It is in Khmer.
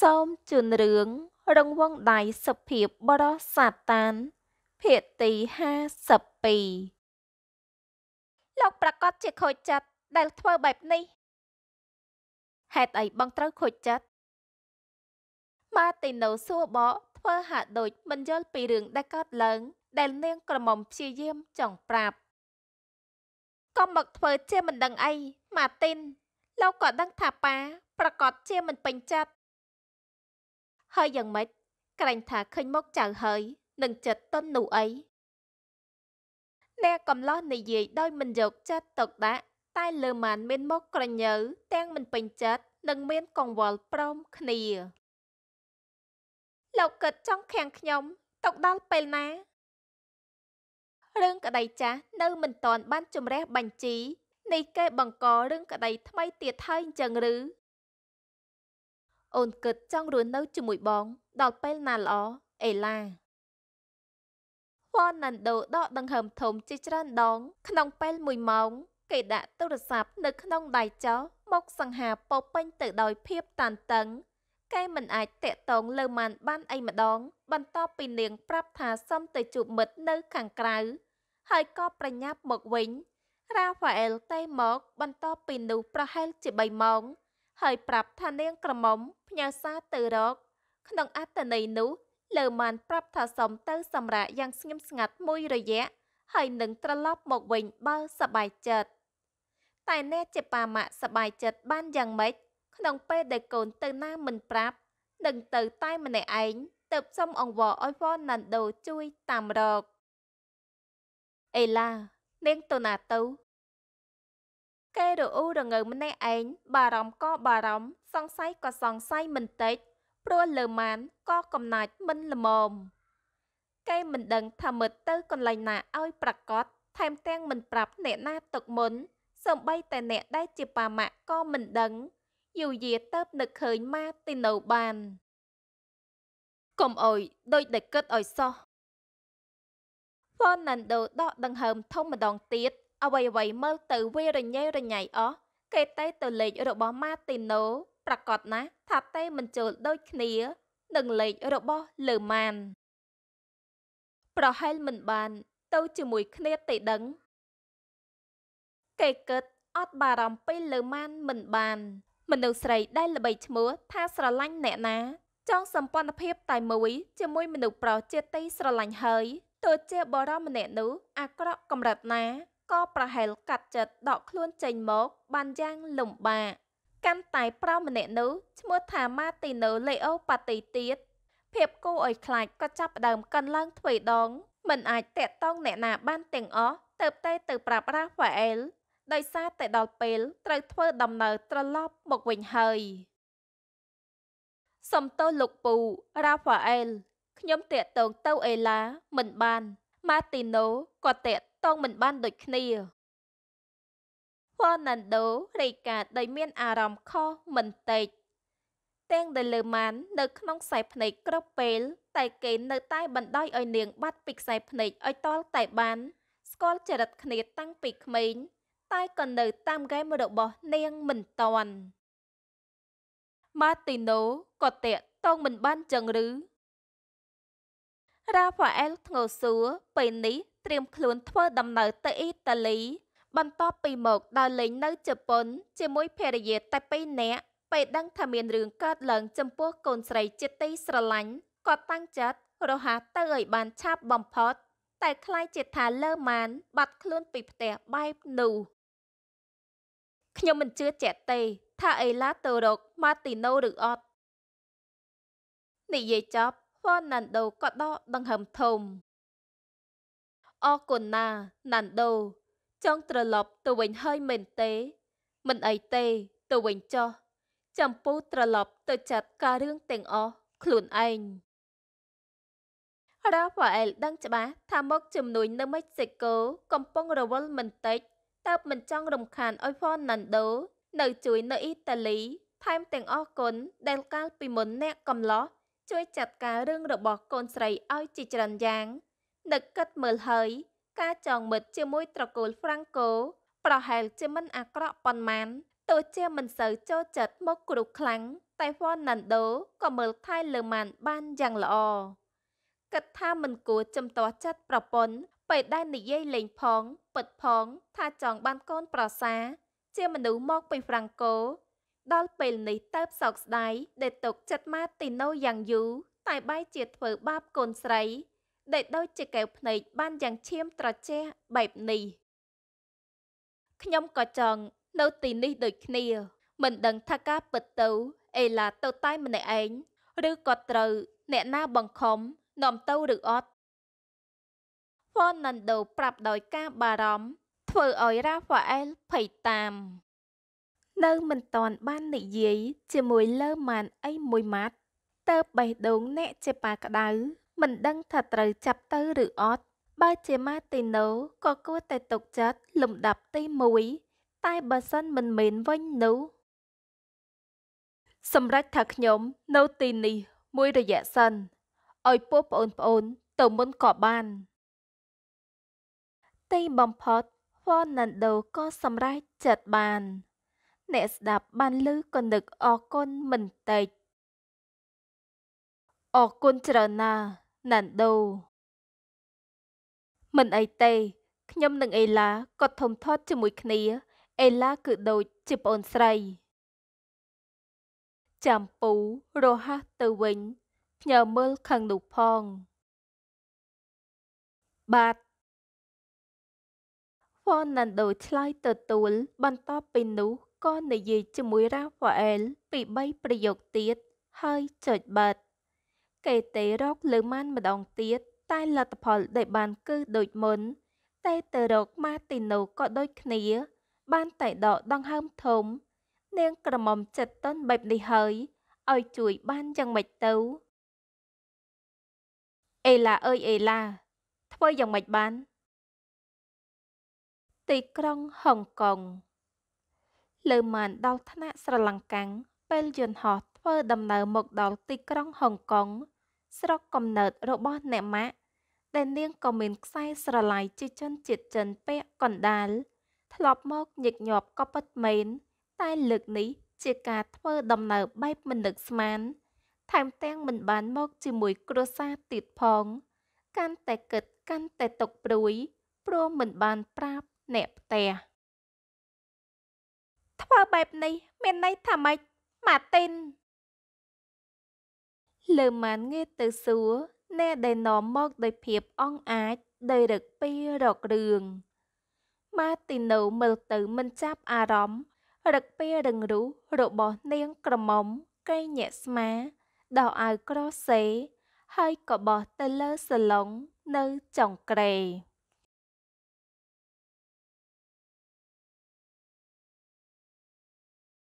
សូមជូនរឿងរង្វង់ដៃសុភាពបរោះសាតានភាគទី52លោកប្រកាសជាខូចចិត្តដែលធ្វើបែបនេះហេតុអីបងត្រូវខូចចិត្តម៉ាទីណូសួរបកធ្វើហាក់ដូចមិនយល់ពីរឿងដែលកើតឡើង ដែលនាងក្រមុំព្យាយាមចង់ប្រាប់កុំមកធ្វើជាមិនដឹងអីម៉ាទីនលោកក៏ដឹងថាប៉ាប្រកាសជាមិនពេញចិត្តហើយយ៉ាងម៉េចក្រែងថាឃើញមុខចៅហើយនឹងចិត្តតន់នោះអីអ្នកកំឡោះនិយាយដោយមិនយកចិត្តទុកដាក់តែលើម៉ានមានមុខក្រញើទាំងមិនពេញចិត្តនិងមាន កង្វល់ព្រមគ្នា លោកគិតចង់ខាំងខ្ញុំ ទុកដល់ពេលណារឿងក្តីចាស់នៅ មិនតាន់បានជំរះបញ្ជីនេះគេបង្ករឿងក្តី ថ្មីទៀតហើយអញ្ចឹងឬអូនគិតចង់រស់នៅជាមួយបងដល់ពេលណាល្អអេឡាវ៉ាណាន់ដូដកដង្ហើមធំជាច្រើន ដង ក្នុងពេល1ម៉ោងគេដាក់ទូរស័ព្ទនៅ ក្នុងដៃចោមកសង្ហាពោពេញ ទៅដោយភាព តានតឹងគេមិនអាចតាក់ទងលើម៉ាន បានអីម្ដង បន្ទាប់ពីនាង ប្រាប់ថាសុំទៅជួបមិត្តនៅខាងក្រៅហើយក៏ប្រញាប់មកវិញរ៉ាហ្វាអែលតេមកបន្ទាប់ពីនោះប្រហែលជា3ម៉ោងហើយប្រាប់ថានាងក្រមុំផ្ញើសារទៅរក ក្នុងអត្តន័យនោះ លើម៉ាន ប្រាប់ថាសុំទៅសម្រាកយ៉ាងស្ងៀមស្ងាត់មួយរយៈហើយនឹងត្រឡប់មកវិញបើសบายចិត្តតែអ្នកជាប៉ាម៉ាក់សบายចិត្តបានយ៉ាងម៉េចក្នុងពេលដែលកូន ទៅណា មិនប្រាប់ នឹងទៅតែម្នាក់ឯងទៅសុំអង្វរឲ្យវ៉ាន់ណាន់ដូជួយតាមរកអេឡា នាងទៅណាទៅគេរអ៊ូរងើម្នាក់ឯងបារម្ភក៏បារម្ភសង្ស័យក៏សង្ស័យមិនតិចព្រោះលើម៉ានក៏កំណាច់មិនល្មមគេមិនដឹងថាមើលទៅកន្លែងណាឲ្យប្រកបថែមទាំងមិនប្រាប់អ្នកណាទុកមុនសំបីតែអ្នកដែលជាប៉ាម៉ាក់ក៏មិនដឹង យូយាទៅនឹកឃើញម៉ាទីណូបានកុំអុយដូចតែគិតឲ្យសោះ Fernando ដកដង្ហើមធំម្ដងទៀតអ្វីៗមើលទៅវារញ៉េរញ៉ៃអស់គេតេទៅលេខរបស់ម៉ាទីណូប្រកាសណាស់ថាតេមិនចូលដូចគ្នានឹងលេខរបស់លើម៉ាន ប្រហែលមិនបានទៅជាមួយគ្នាទេដឹង គេគិតអត់បារម្ភពីលើម៉ានមិនបាន មនុស្សស្រី ដែលល្បីឈ្មោះថាស្រឡាញ់អ្នកណាចង់សម្ព័ន្ធភាពតែមួយជាមួយមនុស្សប្រុសជាទីស្រឡាញ់ហើយទោះជាបរមម្នាក់នោះអាក្រក់កម្រិតណាក៏ប្រហែលកាត់ចិត្តដកខ្លួនចេញមក បានយ៉ាងលំបាក កាន់តែប្រុសម្នាក់នោះឈ្មោះថាម៉ាទីណូលេអូប៉ាទីទៀតភាពគួរឲ្យខ្លាចក៏ចាប់ដើមកិនឡើងទ្វេដងមិនអាចតាក់ទងអ្នកណា បានទាំងអស់ទៅតែទៅប្រាប់រ៉ាហ្វ៉ាអែលដោយសារតែដល់ពេល ត្រូវធ្វើដំណើរត្រឡប់មកវិញហើយ សំទោសលោកពូរ៉ាហ្វ៉ាអែលខ្ញុំតាក់ទងទៅអេឡា មិនបានម៉ាទីណូក៏តាក់តងមិនបានដូចគ្នា Fernando រីកាដោយមាន អារម្មណ៍ខុសមិនតិចទាំងដែលលើម៉ាននៅ ក្នុងខ្សែភ្នែកគ្រប់ពេល តែគេនៅតែ បណ្ដោយឲ្យនាង បាត់ពីខ្សែភ្នែកឲ្យតលតែបានស្គាល់ចរិតគ្នាតាំងពីក្មេងតែក៏នៅតាមហ្គេមរបស់នាងមិនតាន់ម៉ាទីណូក៏តាកតងមិនបានចឹងឬរ៉ាហ្វាអែលធ្ងោសួរពេលនេះត្រៀមខ្លួនធ្វើដំណើរទៅអ៊ីតាលី បន្ទាប់ពីមកដើរលេងនៅជប៉ុន ជាមួយភរិយាតែពីរនាក់ពេលដឹងថាមានរឿងកើតឡើងចំពោះកូនស្រីជាទីស្រឡាញ់ក៏តាំងចិត្តរហ័សទៅឲ្យបានឆាប់បំផុតតែខ្លាចជាថាលើម៉ានបាត់ខ្លួនពីផ្ទះបែបនោះខ្ញុំមិនជឿជាក់ទេ ថាអេឡាទៅរកម៉ាទីណូឬអត់និយាយចប់ហ្វឺណាន់ដូក៏ដកដង្ហើមធំអរគុណណាណាន់ដូចង់ត្រឡប់ទៅវិញហើយមែនទេ មិនអីទេទៅវិញចុះចម្ពូត្រឡប់ ទៅចាត់ការរឿងទាំងអស់ខ្លួនឯងរ៉ាហ្វាអែលដឹងច្បាស់ថាមកជំនួយ នៅមិចស៊ីកូកំពុងរវល់មិនតិចតើបមិនចង់រំខានឲ្យហ្វនណាន់ដូ នៅ ជួយនៅអ៊ីតាលីថែមទាំងអរគុណដែលកាលពីមុនអ្នកកំឡោះជួយចាត់ការរឿងរបស់កូនស្រីឲ្យជាច្រើនយ៉ាងនឹកគិតមើលហើយ ការចងមិត្តជាមួយត្រកូលហ្វ្រាំងកូប្រហែលជាមិនអាក្រក់ប៉ុន្មានទោះជាមិនសូវចូលចិត្តមកគ្រូខ្លាំងតែហ្វនណាន់ដូក៏មើលថែលើម៉ានបានយ៉ាងល្អគិតថាមិនគួរចំទាស់ចិត្តប្រពន្ធពេលដែលនិយាយលេងផង ពិតផងថាចង់បានកូនប្រសា ជាមនុស្សមកពីហ្វ្រាំងកូដល់ពេលនេះទៅសោកស្ដាយដែលຕົកចិត្តម៉ាទីណូយ៉ាងយូរតែ បែរជាធ្វើបាបកូនស្រី ដែលដូចជាកែវភ្នែកបានយ៉ាងឈាមត្រចះបែបនេះខ្ញុំក៏ចង់នៅទីនេះដូចគ្នា មិនដឹងថាការពិតទៅអេឡាទៅតែម្នាក់ឯងឬក៏ត្រូវ អ្នកណាបង្ខំនាំទៅឬអត់ Fernando ប្រាប់ដោយការបារម្ភធ្វើឲ្យ Rafael ភ័យតាមនៅមិនតាន់បាននិយាយជាមួយលើម៉ាន អីមួយម៉ាត់តើបេះដូងអ្នកជាប៉ាក្ដៅមិនដឹងថាត្រូវចាប់ទៅឬអត់បើជាម៉ាទីណូក៏គួរតែទុកចិត្តលំដាប់ទី1តែបើសិនមិនមែនវិញនោះសម្រាប់ថាខ្ញុំនៅទីនេះមួយរយៈសិនឲ្យពួកប្អូនប្អូន ទៅមុនក៏បាន ទីបំផុត Fernando ក៏សម្រេចចិត្តបានអ្នកស្ដាប់បានឮក៏នឹកអរគុណមិនតិចអរគុណច្រើនណាស់ណាន់ដូ មិនអីទេខ្ញុំនិងអេឡាក៏ធំធាត់ជាមួយគ្នា អេឡាគឺដូចជាប្អូនស្រីចាំពូរហ័សទៅវិញផ្ញើមើលខាងនោះផង បាទហ្វនណាន់ដូ ឆ្លើយទទួលបន្ទាប់ពីនោះក៏និយាយជាមួយរ៉ាហ្វាអែលពី3ប្រយោគទៀតហើយចុចបិទគេទេរកលើម៉ានម្ដងទៀតតែលទ្ធផល ដែលបានគឺដូចមុនតែទៅរកម៉ាទីណូក៏ដូចគ្នា បានតែដកដង្ហើមធំ នាងក្រមុំចិត្តតុនបែបនេះហើយឲ្យជួយបានយ៉ាងម៉េចទៅអេឡាអើយអេឡា ធ្វើយ៉ាងម៉េចបាន ទីក្រុងហុងកុងលើម៉ានដល់ថ្នាក់ស្រឡាំងកាំងពេលយន្តហោះធ្វើដំណើរមកដល់ទីក្រុងហុងកុងស្រុកកំណើតរបស់អ្នកម៉ាក់ដែលនាងក៏មានខ្សែស្រឡាយជាជនជាតិចិនពាក់កណ្ដាលធ្លាប់មកញឹកញាប់ក៏ពិតមែនតែលើកនេះជាការធ្វើដំណើរបែបមិននឹកស្មានថែមទាំងមិនបានមកជាមួយគ្រួសារទៀតផង កាន់តែគិតកាន់តែຕົកព្រួយព្រោះមិនបានប្រាប់អ្នកផ្ទះ។ធ្វើបែបនេះមានន័យថាម៉េចម៉ាទីនលើម៉ានងាកទៅសួរអ្នកដែលនាំមកដោយភាពអង់អាចដោយរឹកពីរករឿងម៉ាទីណូមើលទៅមិនចាប់អារម្មណ៍រឹកពីរឹងរូសរបស់នាងក្រមុំកេងញាក់ស្មាដកអាវក្រសេហើយក៏បោះទៅលើសាឡុងនៅចុងក្រេ